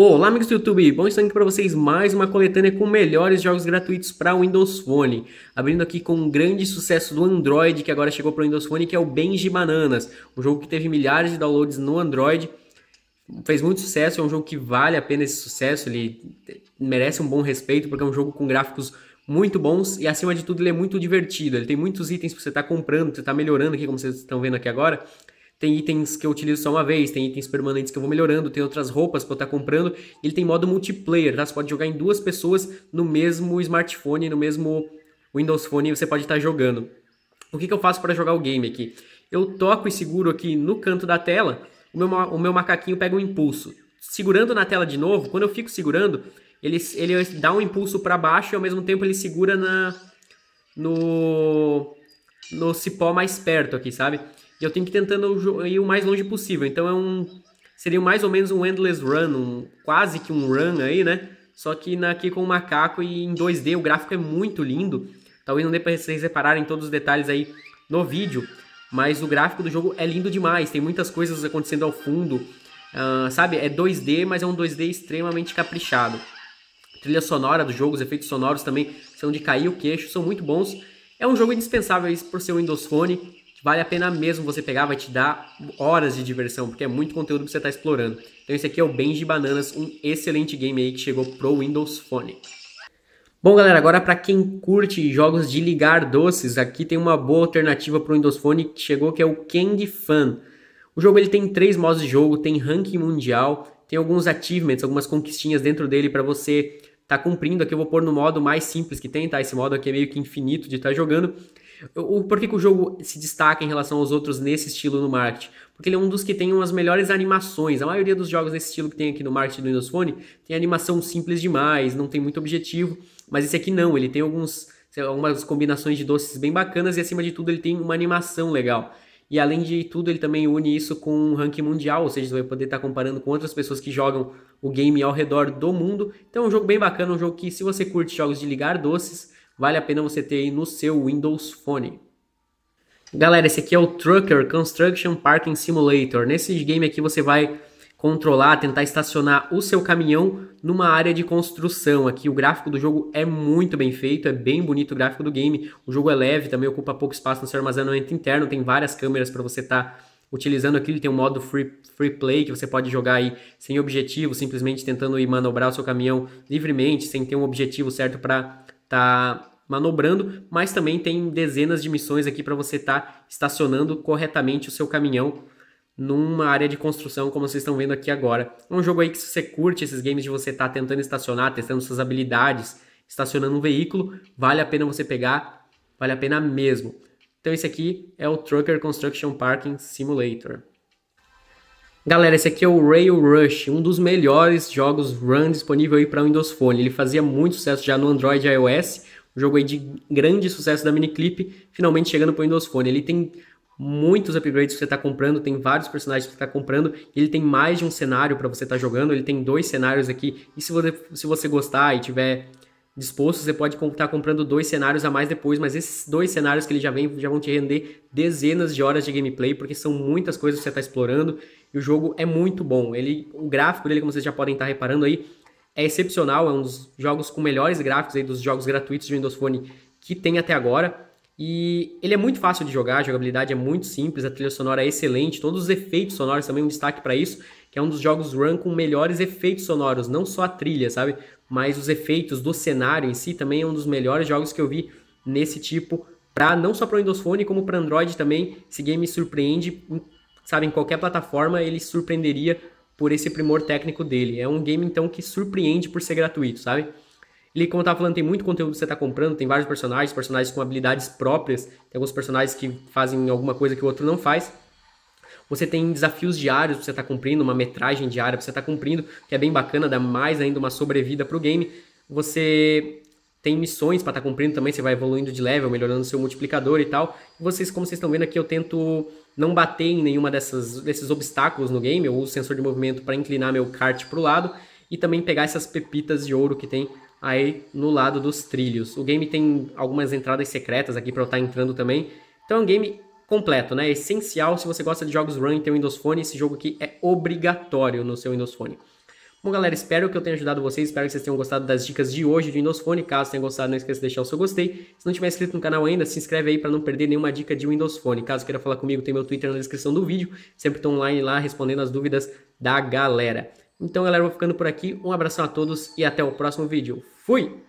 Olá, amigos do YouTube! Bom, estando aqui para vocês mais uma coletânea com melhores jogos gratuitos para Windows Phone. Abrindo aqui com um grande sucesso do Android, que agora chegou para o Windows Phone, que é o Benji Bananas. Um jogo que teve milhares de downloads no Android, fez muito sucesso, é um jogo que vale a pena esse sucesso, ele merece um bom respeito, porque é um jogo com gráficos muito bons e, acima de tudo, ele é muito divertido. Ele tem muitos itens que você está comprando, que você está melhorando aqui, como vocês estão vendo aqui agora tem itens que eu utilizo só uma vez, tem itens permanentes que eu vou melhorando, tem outras roupas para eu estar tá comprando. Ele tem modo multiplayer, tá? Você pode jogar em duas pessoas no mesmo smartphone, no mesmo Windows Phone, você pode estar tá jogando. O que, que eu faço para jogar o game aqui? Eu toco e seguro aqui no canto da tela, o meu, o meu macaquinho pega um impulso. Segurando na tela de novo, quando eu fico segurando, ele, ele dá um impulso para baixo e ao mesmo tempo ele segura na no no cipó mais perto aqui, sabe? E eu tenho que ir tentando ir o mais longe possível. Então é um. Seria mais ou menos um endless run, um, quase que um run aí, né? Só que na, aqui com o macaco e em 2D, o gráfico é muito lindo. Talvez não dê para vocês repararem todos os detalhes aí no vídeo, mas o gráfico do jogo é lindo demais. Tem muitas coisas acontecendo ao fundo, uh, sabe? É 2D, mas é um 2D extremamente caprichado. A trilha sonora do jogo, os efeitos sonoros também são de cair o queixo, são muito bons. É um jogo indispensável por ser um Windows Phone vale a pena mesmo você pegar, vai te dar horas de diversão, porque é muito conteúdo que você está explorando. Então esse aqui é o Benji Bananas, um excelente game aí que chegou pro Windows Phone. Bom, galera, agora para quem curte jogos de ligar doces, aqui tem uma boa alternativa para o Windows Phone que chegou, que é o Candy Fun. O jogo ele tem três modos de jogo, tem ranking mundial, tem alguns achievements, algumas conquistinhas dentro dele para você tá cumprindo. Aqui eu vou pôr no modo mais simples que tem, tá? Esse modo aqui é meio que infinito de estar tá jogando. O, por que, que, o jogo se destaca em relação aos outros nesse estilo no marketing? Porque ele é um dos que tem umas melhores animações. A maioria dos jogos desse estilo que tem aqui no marketing do Windows Phone tem animação simples demais, não tem muito objetivo. Mas esse aqui não, ele tem alguns, algumas combinações de doces bem bacanas e acima de tudo ele tem uma animação legal. E além de tudo, ele também une isso com um ranking mundial, ou seja, você vai poder estar comparando com outras pessoas que jogam o game ao redor do mundo. Então é um jogo bem bacana, é um jogo que se você curte jogos de ligar doces, vale a pena você ter aí no seu Windows Phone. Galera, esse aqui é o Trucker Construction Parking Simulator. Nesse game aqui você vai controlar, tentar estacionar o seu caminhão numa área de construção. Aqui o gráfico do jogo é muito bem feito, é bem bonito o gráfico do game. O jogo é leve, também ocupa pouco espaço no seu armazenamento interno, tem várias câmeras para você estar tá utilizando aqui. Ele tem um modo free, free play que você pode jogar aí sem objetivo, simplesmente tentando ir manobrar o seu caminhão livremente, sem ter um objetivo certo para tá manobrando, mas também tem dezenas de missões aqui para você estar tá estacionando corretamente o seu caminhão numa área de construção, como vocês estão vendo aqui agora. É um jogo aí que se você curte esses games de você estar tá tentando estacionar, testando suas habilidades, estacionando um veículo, vale a pena você pegar, vale a pena mesmo. Então esse aqui é o Trucker Construction Parking Simulator. Galera, esse aqui é o Rail Rush, um dos melhores jogos run disponível aí para Windows Phone. Ele fazia muito sucesso já no Android e iOS, um jogo aí de grande sucesso da Miniclip, finalmente chegando para o Windows Phone. Ele tem muitos upgrades que você está comprando, tem vários personagens que você está comprando, ele tem mais de um cenário para você estar tá jogando, ele tem dois cenários aqui, e se você, se você gostar e tiver disposto, você pode estar tá comprando dois cenários a mais depois, mas esses dois cenários que ele já vem já vão te render dezenas de horas de gameplay, porque são muitas coisas que você está explorando e o jogo é muito bom. Ele, o gráfico dele, como vocês já podem estar tá reparando aí, é excepcional, é um dos jogos com melhores gráficos aí dos jogos gratuitos de Windows Phone que tem até agora. E ele é muito fácil de jogar, a jogabilidade é muito simples, a trilha sonora é excelente, todos os efeitos sonoros também um destaque para isso que é um dos jogos run com melhores efeitos sonoros, não só a trilha, sabe? Mas os efeitos do cenário em si também é um dos melhores jogos que eu vi nesse tipo, pra, não só para o Windows Phone, como para Android também. Esse game surpreende, sabe, em qualquer plataforma ele surpreenderia por esse primor técnico dele. É um game, então, que surpreende por ser gratuito, sabe? Ele, como eu tava falando, tem muito conteúdo que você está comprando, tem vários personagens, personagens com habilidades próprias, tem alguns personagens que fazem alguma coisa que o outro não faz. Você tem desafios diários que você estar tá cumprindo, uma metragem diária que você estar tá cumprindo, que é bem bacana, dá mais ainda uma sobrevida o game. Você tem missões para estar tá cumprindo também, você vai evoluindo de level, melhorando seu multiplicador e tal. E vocês, como vocês estão vendo aqui, eu tento não bater em nenhuma dessas desses obstáculos no game, eu uso o sensor de movimento para inclinar meu kart para o lado e também pegar essas pepitas de ouro que tem aí no lado dos trilhos. O game tem algumas entradas secretas aqui para eu estar tá entrando também. Então é um game completo, né? É essencial se você gosta de jogos run e tem Windows Phone. Esse jogo aqui é obrigatório no seu Windows Phone. Bom, galera, espero que eu tenha ajudado vocês. Espero que vocês tenham gostado das dicas de hoje de Windows Phone. Caso tenham gostado, não esqueça de deixar o seu gostei. Se não tiver inscrito no canal ainda, se inscreve aí para não perder nenhuma dica de Windows Phone. Caso queira falar comigo, tem meu Twitter na descrição do vídeo. Sempre estou online lá respondendo as dúvidas da galera. Então, galera, vou ficando por aqui. Um abração a todos e até o próximo vídeo. Fui!